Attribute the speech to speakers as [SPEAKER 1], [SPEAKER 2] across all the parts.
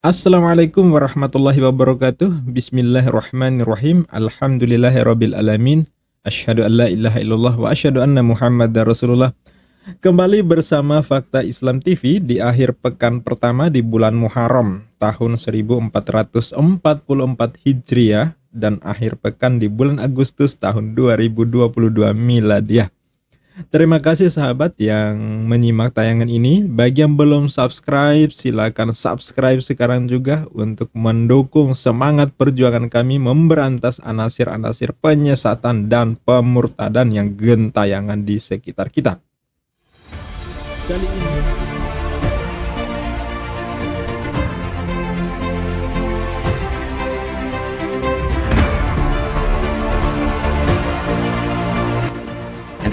[SPEAKER 1] Assalamualaikum warahmatullahi wabarakatuh. Bismillahirrahmanirrahim. Alhamdulillahirrabbilalamin alamin. an la ilaha illallah wa ashadu anna Muhammadar Rasulullah. Kembali bersama Fakta Islam TV di akhir pekan pertama di bulan Muharram tahun 1444 Hijriah dan akhir pekan di bulan Agustus tahun 2022 Miladiah. Terima kasih sahabat yang menyimak tayangan ini. Bagi yang belum subscribe, silakan subscribe sekarang juga untuk mendukung semangat perjuangan kami memberantas anasir-anasir penyesatan dan pemurtadan yang gentayangan di sekitar kita. Kali ini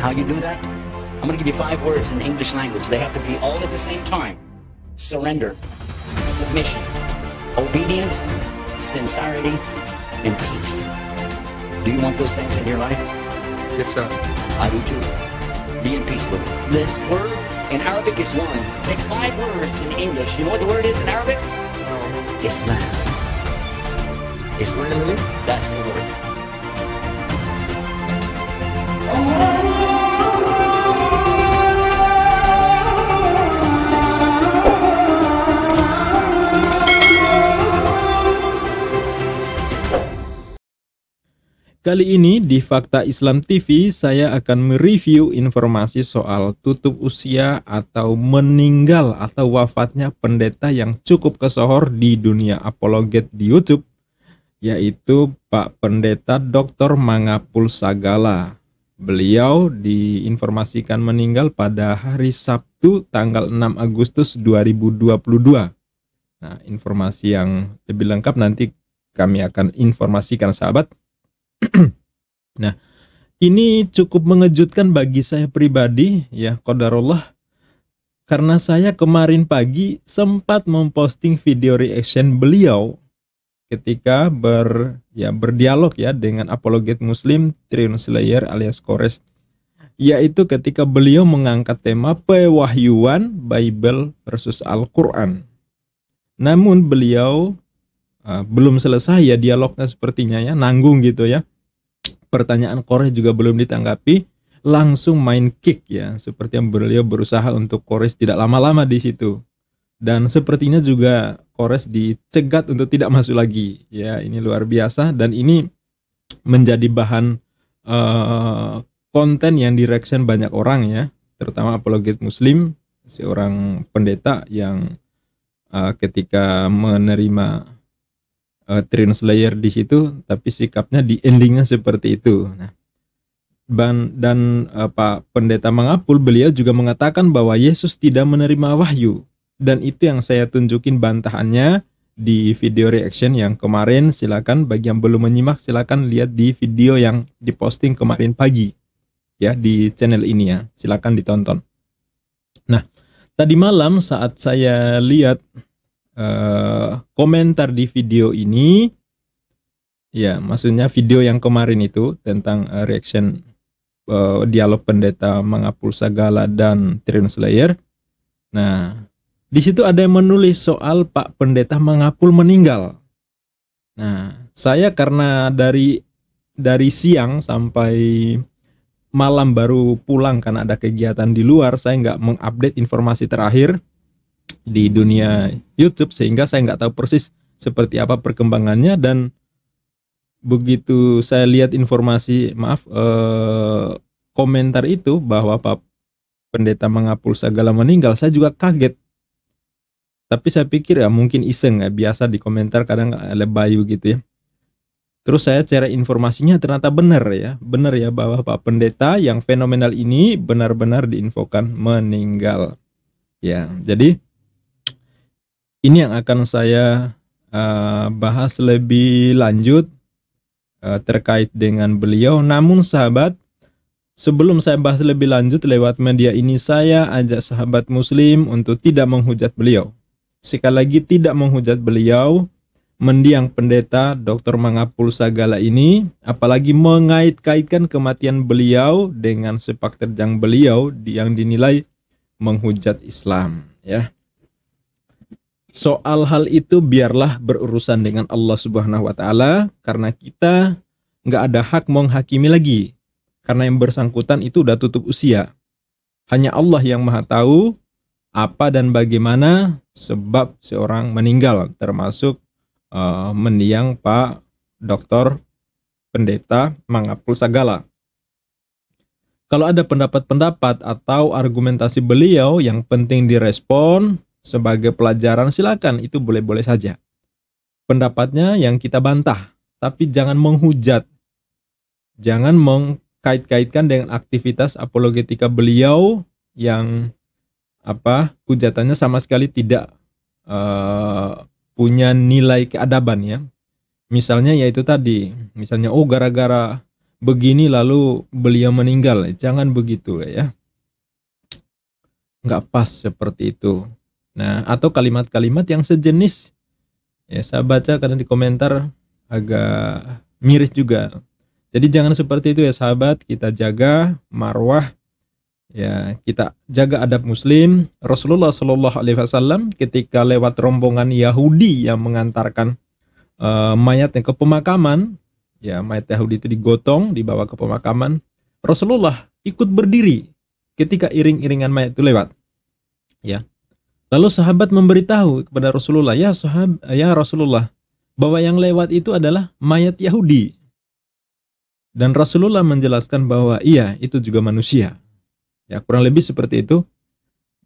[SPEAKER 1] how you do that? I'm going to give you five words in the English language. They have to be all at the same time. Surrender, submission, obedience, sincerity, and peace. Do you want those things in your life? Yes, sir. I do too. Be in peace with it. This word in Arabic is one. It takes five words in English. You know what the word is in Arabic? No. Islam. Islam. That's the word. Oh. Kali ini di Fakta Islam TV saya akan mereview informasi soal tutup usia atau meninggal atau wafatnya pendeta yang cukup kesohor di dunia apologet di YouTube yaitu Pak Pendeta Dr. Mangapul Sagala. Beliau diinformasikan meninggal pada hari Sabtu tanggal 6 Agustus 2022. Nah, informasi yang lebih lengkap nanti kami akan informasikan sahabat. nah, ini cukup mengejutkan bagi saya pribadi ya kodarullah karena saya kemarin pagi sempat memposting video reaction beliau ketika ber ya berdialog ya dengan apologet muslim Triun Slayer alias Kores yaitu ketika beliau mengangkat tema pewahyuan Bible versus Al-Qur'an. Namun beliau uh, belum selesai ya dialognya sepertinya ya nanggung gitu ya pertanyaan Kores juga belum ditanggapi, langsung main kick ya, seperti yang beliau berusaha untuk Kores tidak lama-lama di situ. Dan sepertinya juga Kores dicegat untuk tidak masuk lagi. Ya, ini luar biasa dan ini menjadi bahan uh, konten yang direction banyak orang ya, terutama apologet muslim, seorang pendeta yang uh, ketika menerima uh, eh, Trion Slayer di situ tapi sikapnya di endingnya seperti itu nah dan, dan uh, eh, Pak Pendeta Mangapul beliau juga mengatakan bahwa Yesus tidak menerima wahyu dan itu yang saya tunjukin bantahannya di video reaction yang kemarin silakan bagi yang belum menyimak silakan lihat di video yang diposting kemarin pagi ya di channel ini ya silakan ditonton nah tadi malam saat saya lihat uh, komentar di video ini ya maksudnya video yang kemarin itu tentang uh, reaction uh, dialog pendeta mengapul segala dan Triun Slayer nah di situ ada yang menulis soal Pak Pendeta mengapul meninggal nah saya karena dari dari siang sampai malam baru pulang karena ada kegiatan di luar saya nggak mengupdate informasi terakhir di dunia YouTube sehingga saya nggak tahu persis seperti apa perkembangannya dan begitu saya lihat informasi maaf eh, komentar itu bahwa Pak Pendeta mengapul segala meninggal saya juga kaget tapi saya pikir ya mungkin iseng ya biasa di komentar kadang lebay gitu ya Terus saya cari informasinya ternyata benar ya, benar ya bahwa Pak Pendeta yang fenomenal ini benar-benar diinfokan meninggal. Ya, jadi ini yang akan saya uh, bahas lebih lanjut uh, terkait dengan beliau. Namun sahabat, sebelum saya bahas lebih lanjut lewat media ini saya ajak sahabat muslim untuk tidak menghujat beliau. Sekali lagi tidak menghujat beliau, mendiang pendeta Dr. Mangapul Sagala ini, apalagi mengait-kaitkan kematian beliau dengan sepak terjang beliau yang dinilai menghujat Islam, ya soal hal itu biarlah berurusan dengan Allah Subhanahu wa taala karena kita nggak ada hak menghakimi lagi karena yang bersangkutan itu udah tutup usia. Hanya Allah yang Maha tahu apa dan bagaimana sebab seorang meninggal termasuk uh, mendiang Pak Dr. Pendeta Mangapul Sagala. Kalau ada pendapat-pendapat atau argumentasi beliau yang penting direspon, sebagai pelajaran silakan itu boleh-boleh saja. Pendapatnya yang kita bantah, tapi jangan menghujat. Jangan mengkait-kaitkan dengan aktivitas apologetika beliau yang apa hujatannya sama sekali tidak uh, punya nilai keadaban ya. Misalnya yaitu tadi, misalnya oh gara-gara begini lalu beliau meninggal, jangan begitu ya. Nggak pas seperti itu. Nah, atau kalimat-kalimat yang sejenis. Ya, saya baca karena di komentar agak miris juga. Jadi jangan seperti itu ya sahabat, kita jaga marwah ya, kita jaga adab muslim. Rasulullah Shallallahu alaihi wasallam ketika lewat rombongan Yahudi yang mengantarkan uh, mayatnya ke pemakaman, ya mayat Yahudi itu digotong, dibawa ke pemakaman. Rasulullah ikut berdiri ketika iring-iringan mayat itu lewat. Ya, Lalu sahabat memberitahu kepada Rasulullah, "Ya sahab, ya Rasulullah, bahwa yang lewat itu adalah mayat Yahudi." Dan Rasulullah menjelaskan bahwa iya, itu juga manusia. Ya, kurang lebih seperti itu.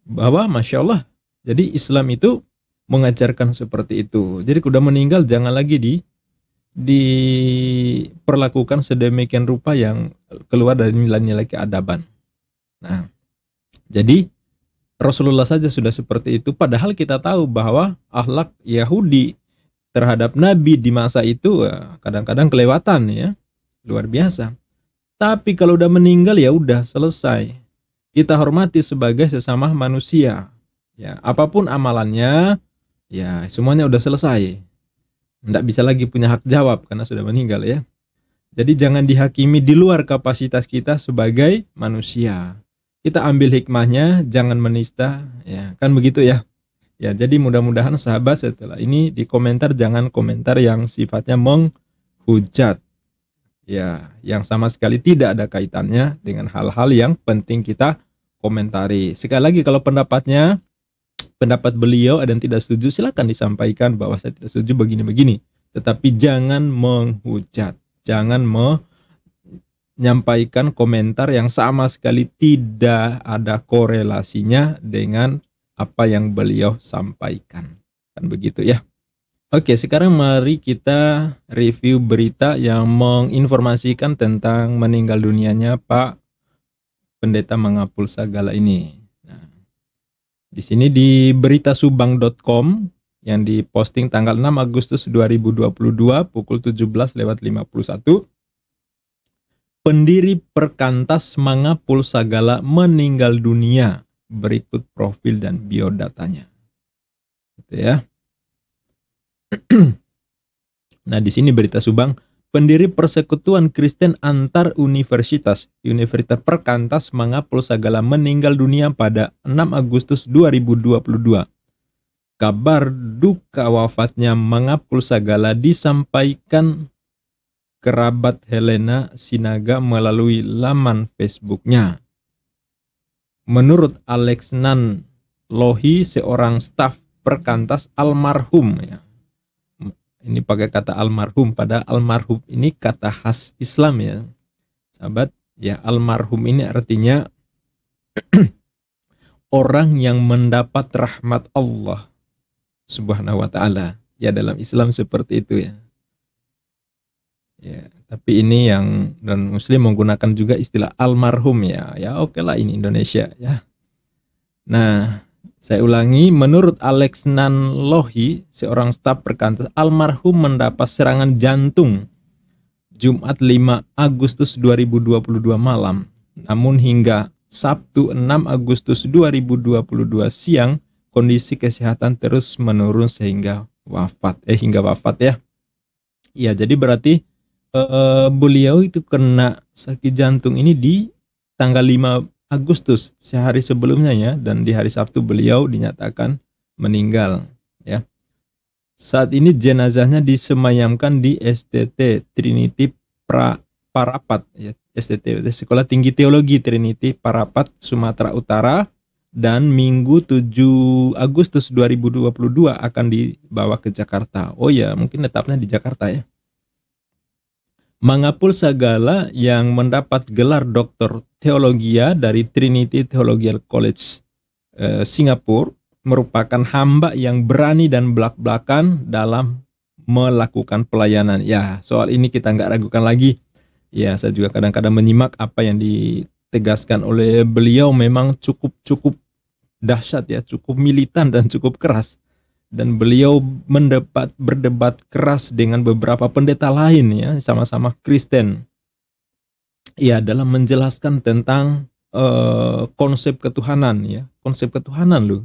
[SPEAKER 1] Bahwa Masya Allah, jadi Islam itu mengajarkan seperti itu. Jadi sudah meninggal jangan lagi di diperlakukan sedemikian rupa yang keluar dari nilai-nilai keadaban. Nah, jadi Rasulullah saja sudah seperti itu padahal kita tahu bahwa akhlak Yahudi terhadap Nabi di masa itu eh, kadang-kadang kelewatan ya luar biasa tapi kalau udah meninggal ya udah selesai kita hormati sebagai sesama manusia ya apapun amalannya ya semuanya udah selesai tidak bisa lagi punya hak jawab karena sudah meninggal ya jadi jangan dihakimi di luar kapasitas kita sebagai manusia kita ambil hikmahnya, jangan menista, ya kan begitu ya. Ya, jadi mudah-mudahan sahabat setelah ini di komentar jangan komentar yang sifatnya menghujat. Ya, yang sama sekali tidak ada kaitannya dengan hal-hal yang penting kita komentari. Sekali lagi kalau pendapatnya pendapat beliau ada yang tidak setuju silahkan disampaikan bahwa saya tidak setuju begini-begini. Tetapi jangan menghujat, jangan menghujat menyampaikan komentar yang sama sekali tidak ada korelasinya dengan apa yang beliau sampaikan. Kan begitu ya. Oke, sekarang mari kita review berita yang menginformasikan tentang meninggal dunianya Pak Pendeta Mangapul Sagala ini. Nah, di sini di beritasubang.com yang diposting tanggal 6 Agustus 2022 pukul 17 lewat 51 pendiri Perkantas Mangapul Sagala meninggal dunia. Berikut profil dan biodatanya. Gitu ya. nah, di sini berita Subang, pendiri Persekutuan Kristen Antar Universitas, Universitas Perkantas Mangapul Sagala meninggal dunia pada 6 Agustus 2022. Kabar duka wafatnya Mangapul Sagala disampaikan kerabat Helena Sinaga melalui laman Facebooknya. Menurut Alex Nan Lohi, seorang staf perkantas almarhum, ya. ini pakai kata almarhum, pada almarhum ini kata khas Islam ya, sahabat, ya almarhum ini artinya orang yang mendapat rahmat Allah subhanahu wa ta'ala. Ya dalam Islam seperti itu ya. Ya, tapi ini yang dan muslim menggunakan juga istilah almarhum ya. Ya oke lah ini Indonesia ya. Nah, saya ulangi, menurut Alex Nanlohi, seorang staf perkantor, almarhum mendapat serangan jantung Jumat 5 Agustus 2022 malam. Namun hingga Sabtu 6 Agustus 2022 siang, kondisi kesehatan terus menurun sehingga wafat. Eh, hingga wafat ya. Iya, jadi berarti uh, beliau itu kena sakit jantung ini di tanggal 5 Agustus sehari sebelumnya ya dan di hari Sabtu beliau dinyatakan meninggal ya. Saat ini jenazahnya disemayamkan di STT Trinity pra, Parapat ya STT Sekolah Tinggi Teologi Trinity Parapat Sumatera Utara dan Minggu 7 Agustus 2022 akan dibawa ke Jakarta. Oh ya, mungkin tetapnya di Jakarta ya mengapul segala yang mendapat gelar doktor teologia ya dari Trinity Theological College eh, Singapura merupakan hamba yang berani dan belak-belakan dalam melakukan pelayanan. Ya, soal ini kita nggak ragukan lagi. Ya, saya juga kadang-kadang menyimak apa yang ditegaskan oleh beliau memang cukup-cukup dahsyat ya, cukup militan dan cukup keras dan beliau mendebat berdebat keras dengan beberapa pendeta lain ya sama-sama Kristen ya dalam menjelaskan tentang uh, konsep ketuhanan ya konsep ketuhanan loh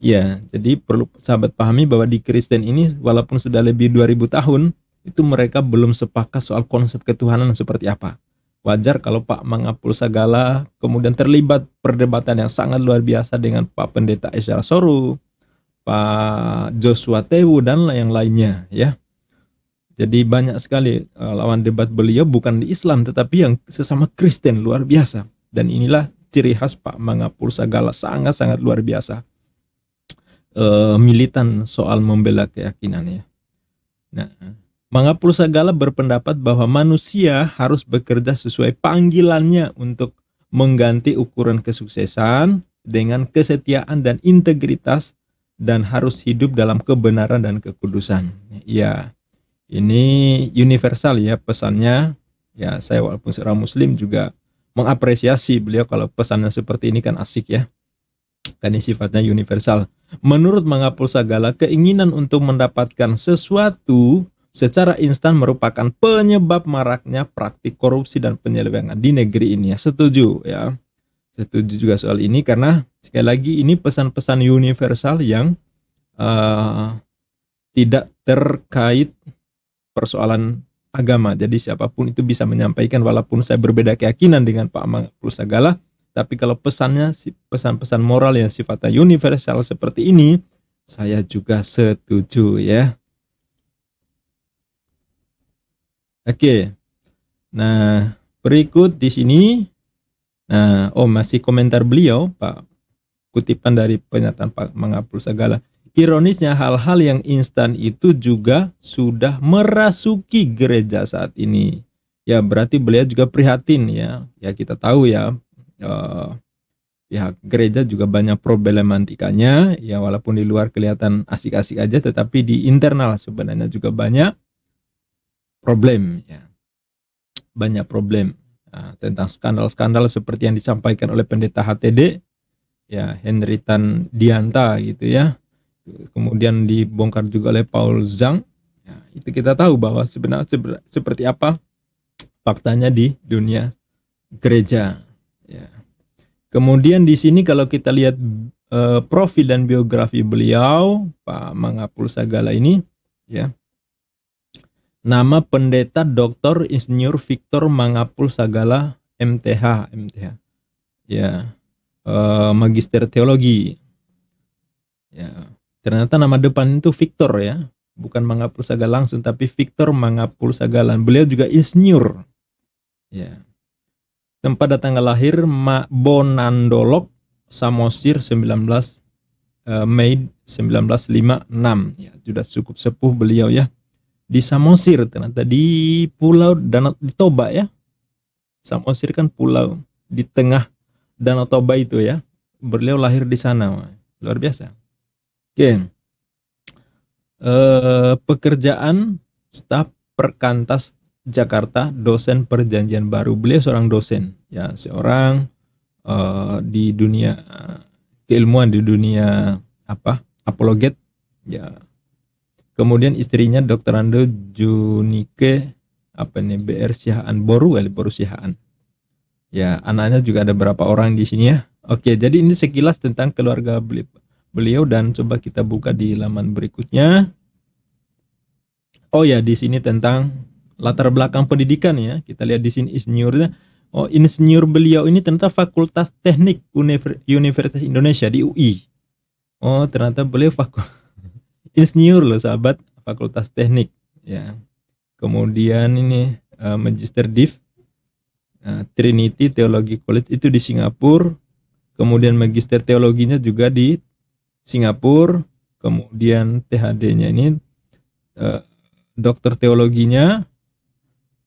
[SPEAKER 1] ya jadi perlu sahabat pahami bahwa di Kristen ini walaupun sudah lebih 2000 tahun itu mereka belum sepakat soal konsep ketuhanan seperti apa wajar kalau Pak Mangapul Sagala kemudian terlibat perdebatan yang sangat luar biasa dengan Pak Pendeta Israel Soru Pak Joshua Tewu dan yang lainnya ya. Jadi banyak sekali eh, lawan debat beliau bukan di Islam tetapi yang sesama Kristen luar biasa. Dan inilah ciri khas Pak Mangapul Sagala sangat-sangat luar biasa. E, militan soal membela keyakinannya. Nah, Mangapul Sagala berpendapat bahwa manusia harus bekerja sesuai panggilannya untuk mengganti ukuran kesuksesan dengan kesetiaan dan integritas dan harus hidup dalam kebenaran dan kekudusan. Hmm. Ya, ini universal ya pesannya. Ya, saya walaupun seorang muslim juga mengapresiasi beliau kalau pesannya seperti ini kan asik ya. Karena sifatnya universal. Menurut mengapul segala keinginan untuk mendapatkan sesuatu secara instan merupakan penyebab maraknya praktik korupsi dan penyelewengan di negeri ini ya. Setuju ya setuju juga soal ini karena sekali lagi ini pesan-pesan universal yang uh, tidak terkait persoalan agama. Jadi siapapun itu bisa menyampaikan walaupun saya berbeda keyakinan dengan Pak Amang Sagala, tapi kalau pesannya pesan-pesan moral yang sifatnya universal seperti ini, saya juga setuju ya. Oke. Nah, berikut di sini Nah, oh masih komentar beliau, Pak. Kutipan dari pernyataan Pak menghapus segala. Ironisnya hal-hal yang instan itu juga sudah merasuki gereja saat ini. Ya berarti beliau juga prihatin ya. Ya kita tahu ya uh, eh, pihak ya, gereja juga banyak problematikanya. Ya walaupun di luar kelihatan asik-asik aja, tetapi di internal sebenarnya juga banyak problem ya. Banyak problem. Nah, tentang skandal-skandal seperti yang disampaikan oleh pendeta HTD, ya Henry Tan Dianta gitu ya. Kemudian dibongkar juga oleh Paul Zhang. Ya, itu kita tahu bahwa sebenarnya seperti apa faktanya di dunia gereja. Ya. Kemudian di sini kalau kita lihat eh, profil dan biografi beliau Pak Mangapul Sagala ini, ya Nama Pendeta Dr. Insinyur Victor Mangapul Sagala MTH, MTH. Ya. Eh, Magister Teologi. Ya. Ternyata nama depan itu Victor ya, bukan Mangapul Sagala langsung tapi Victor Mangapul Sagala. Beliau juga insinyur. Ya. Tempat datangnya lahir Ma Bonandolok Samosir 19 eh, Mei 1956. Ya, sudah cukup sepuh beliau ya di Samosir ternyata di pulau Danau di Toba ya. Samosir kan pulau di tengah Danau Toba itu ya. Beliau lahir di sana, luar biasa. Oke. Okay. Uh, eh, pekerjaan staf perkantas Jakarta, dosen perjanjian baru. Beliau seorang dosen, ya seorang uh, di dunia keilmuan di dunia apa apologet, ya Kemudian istrinya Dr. Ando Junike apa nih BR Sihaan Boru kali Boru Sihaan. Ya, anaknya juga ada berapa orang di sini ya. Oke, jadi ini sekilas tentang keluarga beliau dan coba kita buka di laman berikutnya. Oh ya, di sini tentang latar belakang pendidikan ya. Kita lihat di sini insinyurnya. Oh, insinyur beliau ini ternyata Fakultas Teknik Universitas Indonesia di UI. Oh, ternyata beliau fakultas insinyur loh sahabat Fakultas Teknik ya. Kemudian ini uh, Magister Div uh, Trinity Theologic College itu di Singapura. Kemudian Magister Teologinya juga di Singapura. Kemudian THD-nya ini uh, Dokter Teologinya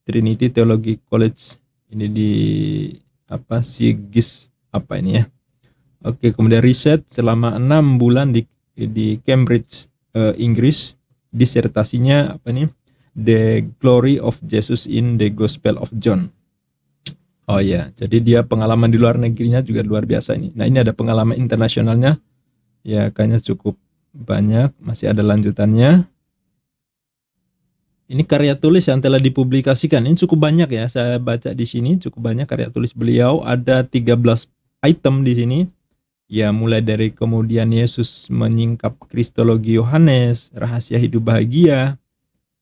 [SPEAKER 1] Trinity Theologic College ini di apa sih Gis apa ini ya. Oke, kemudian riset selama enam bulan di di Cambridge uh, Inggris disertasinya apa nih The Glory of Jesus in the Gospel of John. Oh ya, yeah. jadi dia pengalaman di luar negerinya juga luar biasa ini. Nah ini ada pengalaman internasionalnya, ya kayaknya cukup banyak, masih ada lanjutannya. Ini karya tulis yang telah dipublikasikan. Ini cukup banyak ya. Saya baca di sini cukup banyak karya tulis beliau. Ada 13 item di sini. Ya mulai dari kemudian Yesus menyingkap kristologi Yohanes, rahasia hidup bahagia,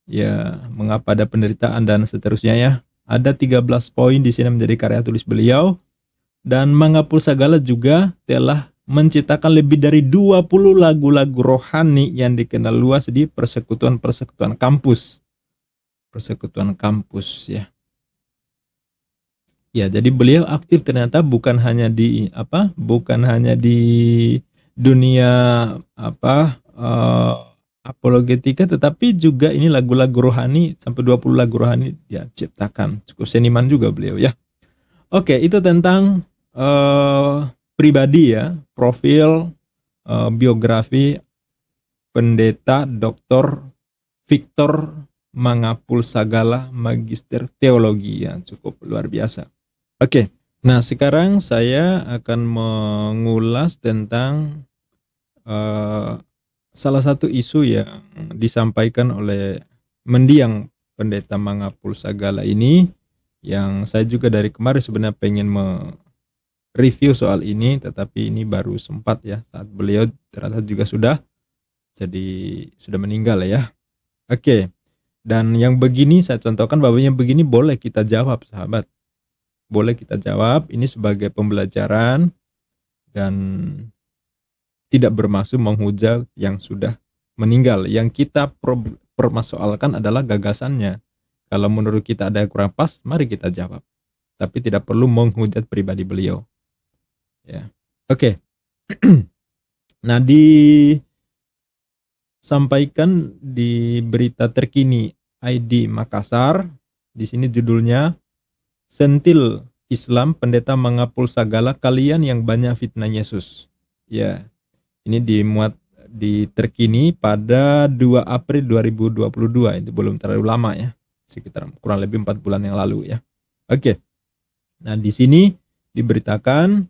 [SPEAKER 1] ya mengapa ada penderitaan dan seterusnya ya. Ada 13 poin di sini menjadi karya tulis beliau dan menghapus segala juga telah menciptakan lebih dari 20 lagu-lagu rohani yang dikenal luas di persekutuan-persekutuan kampus. Persekutuan kampus ya. Ya, jadi beliau aktif ternyata bukan hanya di apa? Bukan hanya di dunia apa uh, apologetika tetapi juga ini lagu-lagu rohani sampai 20 lagu rohani dia ciptakan. Cukup seniman juga beliau ya. Oke, itu tentang uh, pribadi ya, profil uh, biografi pendeta Dr. Victor Mangapul Sagala Magister Teologi yang cukup luar biasa. Oke, okay. nah sekarang saya akan mengulas tentang uh, salah satu isu yang disampaikan oleh mendiang pendeta Mangapul Sagala ini yang saya juga dari kemarin sebenarnya pengen mereview soal ini tetapi ini baru sempat ya saat beliau ternyata juga sudah jadi sudah meninggal ya. Oke. Okay. Dan yang begini saya contohkan bahwa yang begini boleh kita jawab sahabat boleh kita jawab ini sebagai pembelajaran dan tidak bermaksud menghujat yang sudah meninggal. Yang kita permasalahkan adalah gagasannya. Kalau menurut kita ada yang kurang pas, mari kita jawab. Tapi tidak perlu menghujat pribadi beliau. Ya. Oke. Okay. nah, disampaikan di berita terkini ID Makassar. Di sini judulnya Sentil Islam pendeta mengapul segala kalian yang banyak fitnah Yesus. Ya. Ini dimuat di terkini pada 2 April 2022 itu belum terlalu lama ya sekitar kurang lebih empat bulan yang lalu ya oke nah di sini diberitakan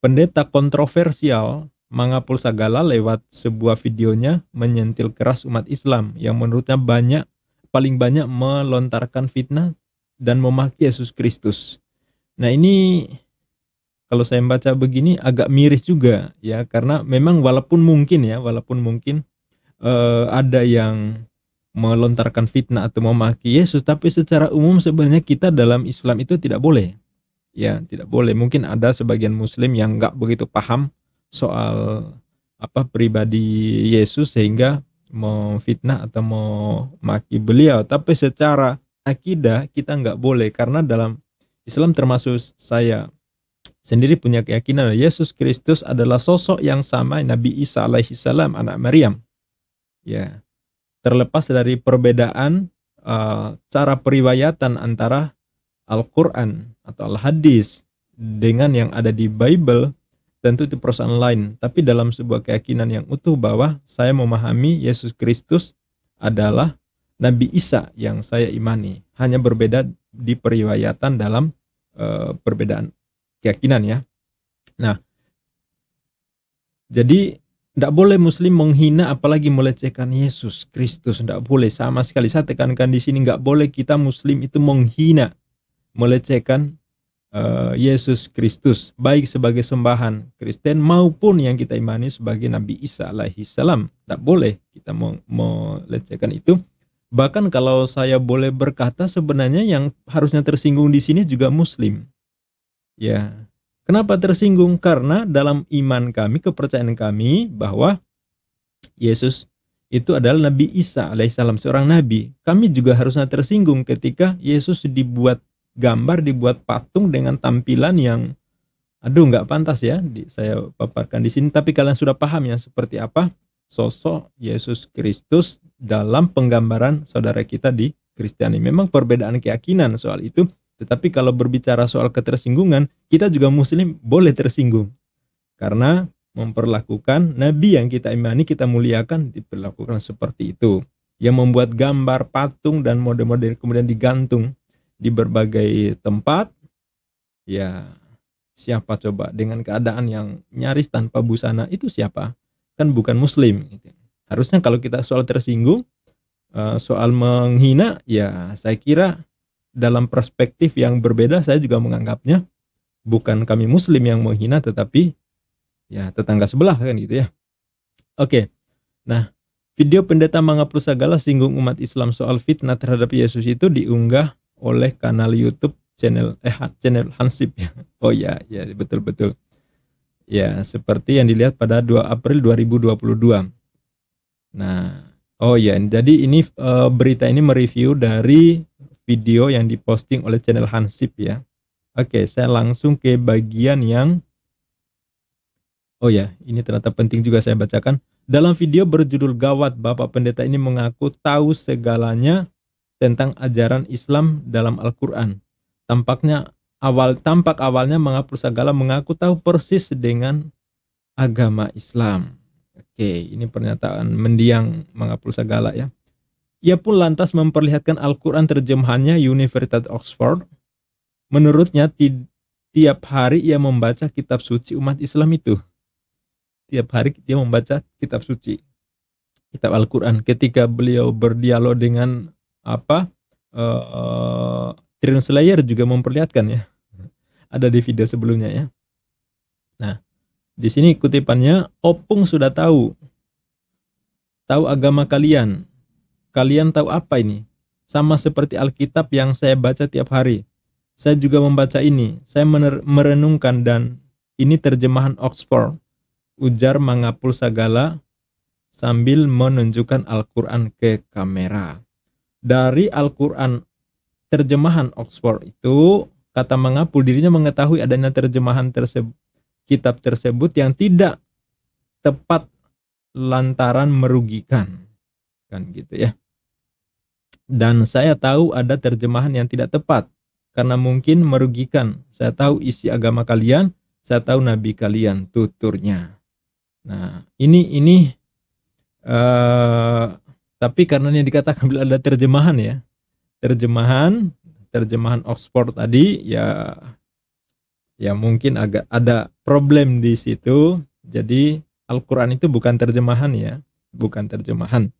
[SPEAKER 1] pendeta kontroversial mengapul segala lewat sebuah videonya menyentil keras umat Islam yang menurutnya banyak paling banyak melontarkan fitnah dan memaki Yesus Kristus. Nah, ini kalau saya baca begini agak miris juga ya karena memang walaupun mungkin ya, walaupun mungkin uh, ada yang melontarkan fitnah atau memaki Yesus, tapi secara umum sebenarnya kita dalam Islam itu tidak boleh. Ya, tidak boleh. Mungkin ada sebagian muslim yang nggak begitu paham soal apa pribadi Yesus sehingga mau fitnah atau mau maki beliau tapi secara akidah kita nggak boleh karena dalam Islam termasuk saya sendiri punya keyakinan Yesus Kristus adalah sosok yang sama Nabi Isa alaihi salam anak Maryam. Ya. Terlepas dari perbedaan uh, cara periwayatan antara Al-Qur'an atau Al-Hadis dengan yang ada di Bible tentu itu perusahaan lain, tapi dalam sebuah keyakinan yang utuh bahwa saya memahami Yesus Kristus adalah Nabi Isa yang saya imani hanya berbeda di periwayatan dalam e, perbedaan keyakinan ya. Nah, jadi tidak boleh Muslim menghina apalagi melecehkan Yesus Kristus. Tidak boleh sama sekali. Saya tekankan di sini nggak boleh kita Muslim itu menghina, melecehkan e, Yesus Kristus, baik sebagai sembahan Kristen maupun yang kita imani sebagai Nabi Isa Alaihissalam. Tidak boleh kita melecehkan itu Bahkan kalau saya boleh berkata sebenarnya yang harusnya tersinggung di sini juga muslim. Ya. Kenapa tersinggung? Karena dalam iman kami, kepercayaan kami bahwa Yesus itu adalah Nabi Isa alaihissalam seorang nabi. Kami juga harusnya tersinggung ketika Yesus dibuat gambar, dibuat patung dengan tampilan yang aduh nggak pantas ya saya paparkan di sini. Tapi kalian sudah paham ya seperti apa sosok Yesus Kristus dalam penggambaran saudara kita di Kristiani. Memang perbedaan keyakinan soal itu, tetapi kalau berbicara soal ketersinggungan, kita juga muslim boleh tersinggung. Karena memperlakukan nabi yang kita imani, kita muliakan diperlakukan seperti itu. Yang membuat gambar patung dan mode-mode kemudian digantung di berbagai tempat. Ya, siapa coba dengan keadaan yang nyaris tanpa busana itu siapa? kan bukan muslim harusnya kalau kita soal tersinggung eh, soal menghina ya saya kira dalam perspektif yang berbeda saya juga menganggapnya bukan kami muslim yang menghina tetapi ya tetangga sebelah kan gitu ya oke nah video pendeta mengapus segala singgung umat Islam soal fitnah terhadap Yesus itu diunggah oleh kanal YouTube channel eh channel Hansip ya oh ya ya betul betul Ya, seperti yang dilihat pada 2 April 2022. Nah, oh ya, jadi ini e, berita ini mereview dari video yang diposting oleh channel Hansip ya. Oke, saya langsung ke bagian yang Oh ya, ini ternyata penting juga saya bacakan. Dalam video berjudul Gawat, Bapak Pendeta ini mengaku tahu segalanya tentang ajaran Islam dalam Al-Quran. Tampaknya awal tampak awalnya mengaku segala mengaku tahu persis dengan agama Islam. Oke, ini pernyataan mendiang mengaku segala ya. Ia pun lantas memperlihatkan Al-Quran terjemahannya Universitas Oxford. Menurutnya ti tiap hari ia membaca kitab suci umat Islam itu. Tiap hari dia membaca kitab suci, kitab Al-Quran. Ketika beliau berdialog dengan apa, uh, eh, uh, Slayer juga memperlihatkan ya ada di video sebelumnya ya. Nah, di sini kutipannya opung sudah tahu. Tahu agama kalian. Kalian tahu apa ini? Sama seperti Alkitab yang saya baca tiap hari. Saya juga membaca ini. Saya merenungkan dan ini terjemahan Oxford. Ujar Mangapul Sagala sambil menunjukkan Al-Quran ke kamera. Dari Al-Quran terjemahan Oxford itu Kata mengapul dirinya mengetahui adanya terjemahan tersebut, kitab tersebut yang tidak tepat lantaran merugikan. Kan gitu ya. Dan saya tahu ada terjemahan yang tidak tepat karena mungkin merugikan. Saya tahu isi agama kalian, saya tahu nabi kalian tuturnya. Nah, ini ini uh, tapi karena yang dikatakan ada terjemahan ya. Terjemahan terjemahan Oxford tadi ya ya mungkin agak ada problem di situ. Jadi Al-Qur'an itu bukan terjemahan ya, bukan terjemahan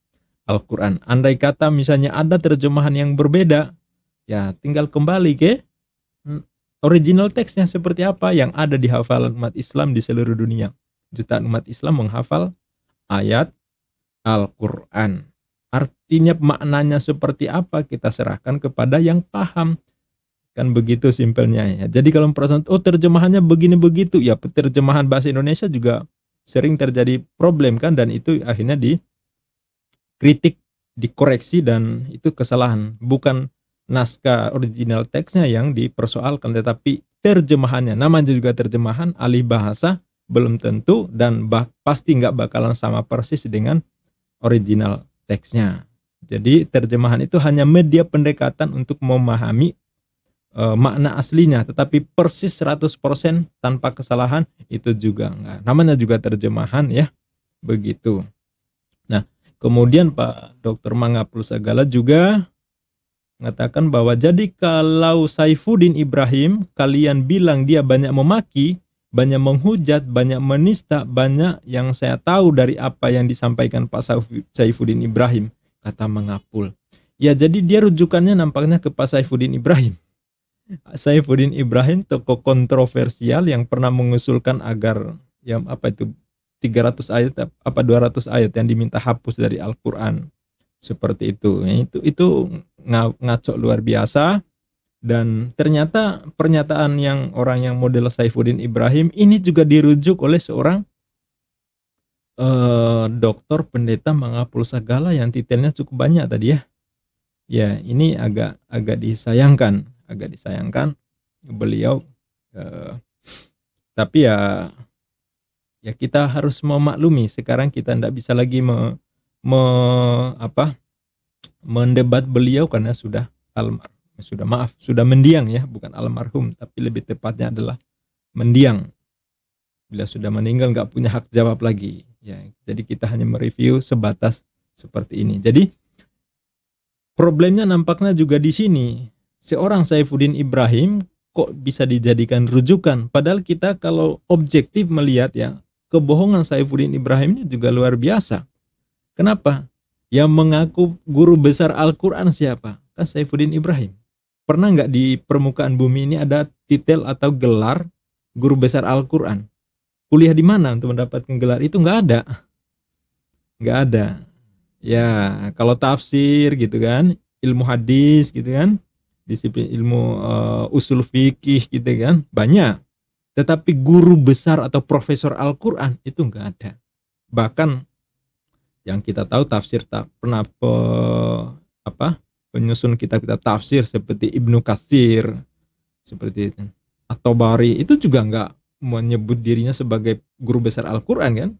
[SPEAKER 1] Al-Qur'an. Andai kata misalnya ada terjemahan yang berbeda, ya tinggal kembali ke hmm, original teksnya seperti apa yang ada di hafalan umat Islam di seluruh dunia. Jutaan umat Islam menghafal ayat Al-Qur'an. Artinya maknanya seperti apa kita serahkan kepada yang paham. Kan begitu simpelnya ya. Jadi kalau perasaan oh terjemahannya begini begitu ya terjemahan bahasa Indonesia juga sering terjadi problem kan dan itu akhirnya dikritik, dikoreksi dan itu kesalahan. Bukan naskah original teksnya yang dipersoalkan tetapi terjemahannya. Namanya juga terjemahan alih bahasa belum tentu dan bah, pasti nggak bakalan sama persis dengan original teksnya. Jadi terjemahan itu hanya media pendekatan untuk memahami e, makna aslinya, tetapi persis 100% tanpa kesalahan itu juga enggak. Namanya juga terjemahan ya, begitu. Nah, kemudian Pak Dr. Mangapul Sagala juga mengatakan bahwa jadi kalau Saifuddin Ibrahim kalian bilang dia banyak memaki, banyak menghujat, banyak menista, banyak yang saya tahu dari apa yang disampaikan Pak Saifuddin Ibrahim, kata mengapul. Ya jadi dia rujukannya nampaknya ke Pak Saifuddin Ibrahim. Saifuddin Ibrahim tokoh kontroversial yang pernah mengusulkan agar yang apa itu 300 ayat apa 200 ayat yang diminta hapus dari Al-Qur'an. Seperti itu. Itu itu ngaco luar biasa dan ternyata pernyataan yang orang yang model Saifuddin Ibrahim ini juga dirujuk oleh seorang eh, dokter pendeta mengapul segala yang titelnya cukup banyak tadi ya. Ya, ini agak agak disayangkan, agak disayangkan beliau uh, tapi ya ya kita harus memaklumi sekarang kita tidak bisa lagi me, me apa mendebat beliau karena sudah almar sudah maaf sudah mendiang ya bukan almarhum tapi lebih tepatnya adalah mendiang bila sudah meninggal nggak punya hak jawab lagi ya jadi kita hanya mereview sebatas seperti ini jadi problemnya nampaknya juga di sini seorang Saifuddin Ibrahim kok bisa dijadikan rujukan padahal kita kalau objektif melihat ya kebohongan Saifuddin Ibrahim ini juga luar biasa kenapa yang mengaku guru besar Al-Quran siapa? Kan Saifuddin Ibrahim pernah nggak di permukaan bumi ini ada titel atau gelar guru besar Al-Quran? Kuliah di mana untuk mendapatkan gelar itu nggak ada, nggak ada. Ya kalau tafsir gitu kan, ilmu hadis gitu kan, disiplin ilmu uh, usul fikih gitu kan, banyak. Tetapi guru besar atau profesor Al-Quran itu nggak ada. Bahkan yang kita tahu tafsir tak pernah penyusun kitab-kitab tafsir seperti Ibnu Kasir seperti itu atau Bari itu juga nggak menyebut dirinya sebagai guru besar Al-Quran kan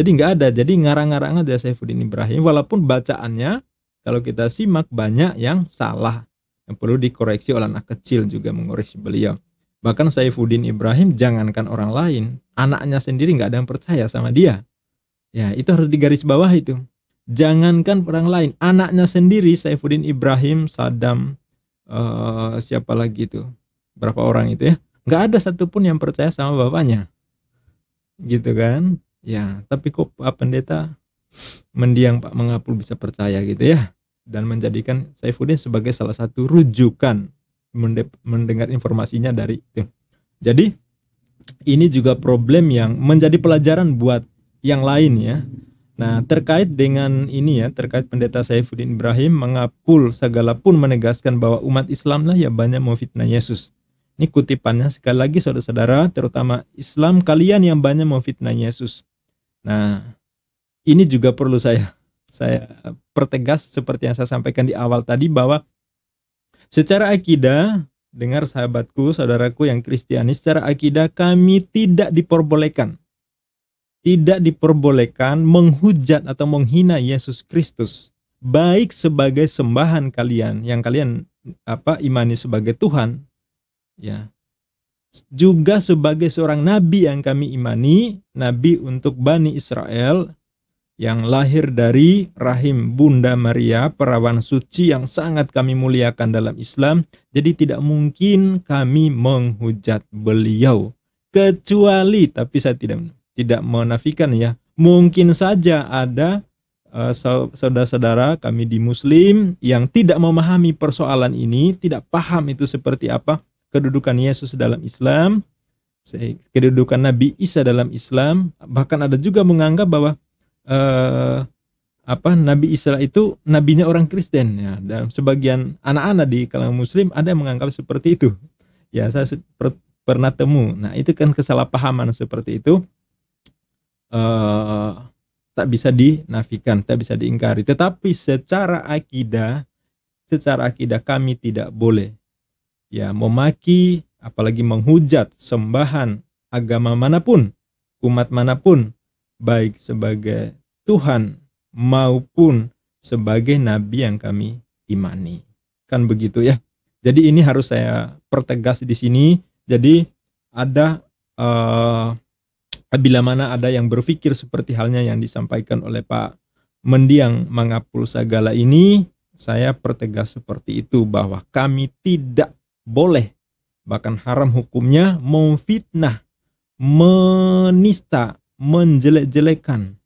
[SPEAKER 1] jadi nggak ada jadi ngarang-ngarang aja Saifuddin Ibrahim walaupun bacaannya kalau kita simak banyak yang salah yang perlu dikoreksi oleh anak kecil juga mengoreksi beliau bahkan Saifuddin Ibrahim jangankan orang lain anaknya sendiri nggak ada yang percaya sama dia ya itu harus digaris bawah itu jangankan orang lain, anaknya sendiri Saifuddin Ibrahim, Saddam, uh, siapa lagi itu, berapa orang itu ya, nggak ada satupun yang percaya sama bapaknya, gitu kan? Ya, tapi kok Pak ah, Pendeta mendiang Pak Mengapul bisa percaya gitu ya, dan menjadikan Saifuddin sebagai salah satu rujukan mendengar informasinya dari itu. Jadi ini juga problem yang menjadi pelajaran buat yang lain ya Nah, hmm. terkait dengan ini ya, terkait pendeta Saifuddin Ibrahim mengapul segala pun menegaskan bahwa umat Islam lah yang banyak memfitnah Yesus. Ini kutipannya sekali lagi saudara-saudara, terutama Islam kalian yang banyak memfitnah Yesus. Nah, ini juga perlu saya saya pertegas seperti yang saya sampaikan di awal tadi bahwa secara akidah dengar sahabatku, saudaraku yang Kristiani, secara akidah kami tidak diperbolehkan tidak diperbolehkan menghujat atau menghina Yesus Kristus baik sebagai sembahan kalian yang kalian apa imani sebagai Tuhan ya juga sebagai seorang nabi yang kami imani nabi untuk Bani Israel yang lahir dari rahim Bunda Maria perawan suci yang sangat kami muliakan dalam Islam jadi tidak mungkin kami menghujat beliau kecuali tapi saya tidak tidak menafikan ya. Mungkin saja ada eh, saudara saudara-saudara kami di muslim yang tidak memahami persoalan ini, tidak paham itu seperti apa kedudukan Yesus dalam Islam, kedudukan Nabi Isa dalam Islam, bahkan ada juga menganggap bahwa uh, apa Nabi Isa itu nabinya orang Kristen ya. Dan sebagian anak-anak di kalangan muslim ada yang menganggap seperti itu. Ya, saya per pernah temu. Nah, itu kan kesalahpahaman seperti itu Eh, tak bisa dinafikan, tak bisa diingkari. Tetapi secara akidah, secara akidah kami tidak boleh ya memaki apalagi menghujat sembahan agama manapun, umat manapun, baik sebagai Tuhan maupun sebagai nabi yang kami imani. Kan begitu ya. Jadi ini harus saya pertegas di sini. Jadi ada uh, Bila mana ada yang berpikir seperti halnya yang disampaikan oleh Pak Mendiang mengapul Sagala ini, saya pertegas seperti itu bahwa kami tidak boleh bahkan haram hukumnya memfitnah, menista, menjelek-jelekan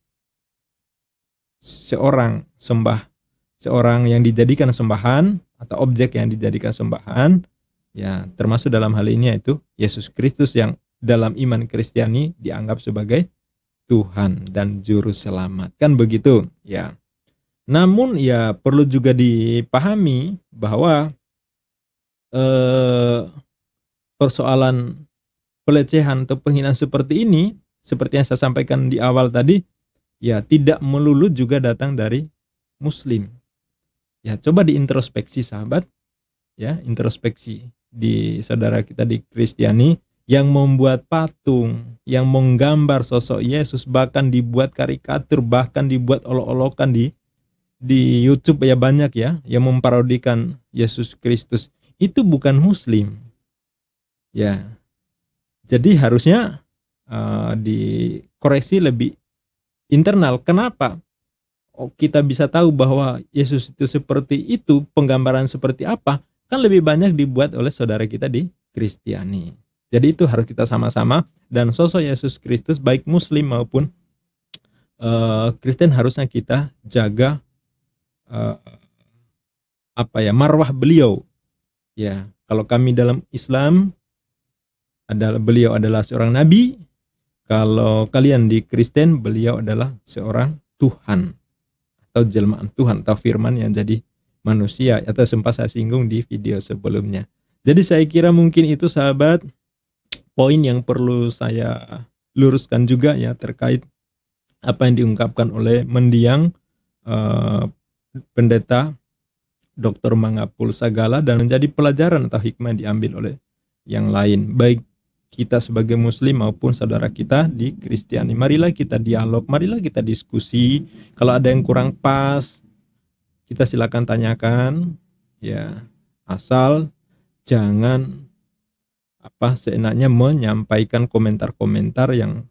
[SPEAKER 1] seorang sembah, seorang yang dijadikan sembahan atau objek yang dijadikan sembahan, ya termasuk dalam hal ini yaitu Yesus Kristus yang dalam iman Kristiani dianggap sebagai Tuhan dan juru selamat. Kan begitu, ya. Namun ya perlu juga dipahami bahwa eh, persoalan pelecehan atau penghinaan seperti ini, seperti yang saya sampaikan di awal tadi, ya tidak melulu juga datang dari muslim. Ya, coba diintrospeksi sahabat. Ya, introspeksi di saudara kita di Kristiani yang membuat patung, yang menggambar sosok Yesus, bahkan dibuat karikatur, bahkan dibuat olok-olokan di di YouTube ya banyak ya yang memparodikan Yesus Kristus. Itu bukan muslim. Ya. Jadi harusnya uh, dikoreksi lebih internal. Kenapa? Oh, kita bisa tahu bahwa Yesus itu seperti itu, penggambaran seperti apa? Kan lebih banyak dibuat oleh saudara kita di Kristiani. Jadi itu harus kita sama-sama dan sosok Yesus Kristus baik Muslim maupun uh, Kristen harusnya kita jaga uh, apa ya marwah beliau. Ya, kalau kami dalam Islam adalah beliau adalah seorang nabi, kalau kalian di Kristen beliau adalah seorang Tuhan atau jelmaan Tuhan atau firman yang jadi manusia atau sempat saya singgung di video sebelumnya. Jadi saya kira mungkin itu sahabat poin yang perlu saya luruskan juga ya terkait apa yang diungkapkan oleh mendiang eh, pendeta Dr. Mangapul Sagala dan menjadi pelajaran atau hikmah yang diambil oleh yang lain baik kita sebagai muslim maupun saudara kita di Kristiani marilah kita dialog marilah kita diskusi kalau ada yang kurang pas kita silakan tanyakan ya asal jangan apa seenaknya menyampaikan komentar-komentar yang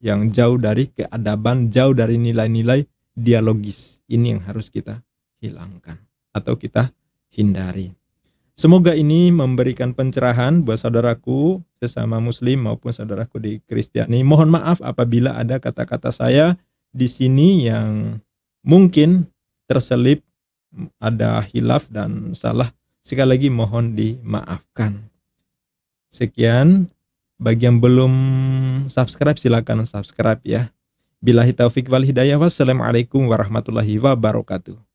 [SPEAKER 1] yang jauh dari keadaban, jauh dari nilai-nilai dialogis. Ini yang harus kita hilangkan atau kita hindari. Semoga ini memberikan pencerahan buat saudaraku sesama muslim maupun saudaraku di Kristiani. Mohon maaf apabila ada kata-kata saya di sini yang mungkin terselip ada hilaf dan salah. Sekali lagi mohon dimaafkan. Sekian. Bagi yang belum subscribe silakan subscribe ya. bila taufik wal hidayah. Wassalamualaikum warahmatullahi wabarakatuh.